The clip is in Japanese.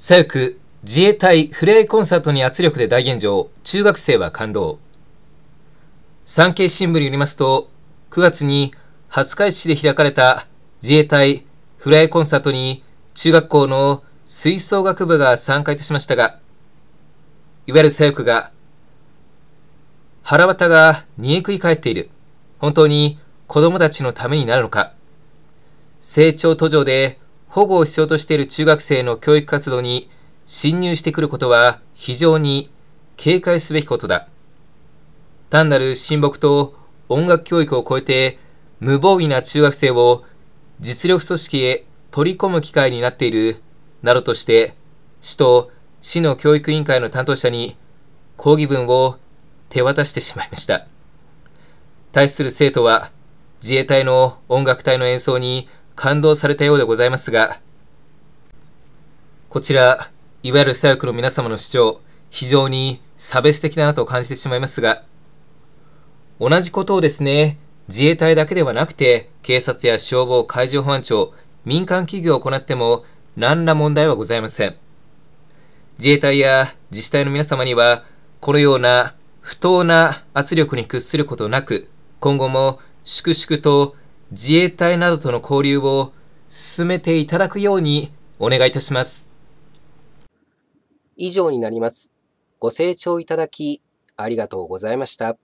左翼自衛隊フレイコンサートに圧力で大炎上中学生は感動産経新聞によりますと9月に廿日市市で開かれた自衛隊フレイコンサートに中学校の吹奏楽部が参加いたしましたがいわゆる左翼が腹渡が煮えくり返っている本当に子供たちのためになるのか成長途上で保護を必要としている中学生の教育活動に侵入してくることは非常に警戒すべきことだ。単なる親睦と音楽教育を超えて無防備な中学生を実力組織へ取り込む機会になっているなどとして市と市の教育委員会の担当者に抗議文を手渡してしまいました。対する生徒は自衛隊の音楽隊の演奏に感動されたようでございますが、こちら、いわゆる左翼の皆様の主張、非常に差別的だなと感じてしまいますが、同じことをですね、自衛隊だけではなくて、警察や消防、海上保安庁、民間企業を行っても、何ら問題はございません。自衛隊や自治体の皆様には、このような不当な圧力に屈することなく、今後も粛々と自衛隊などとの交流を進めていただくようにお願いいたします。以上になります。ご清聴いただきありがとうございました。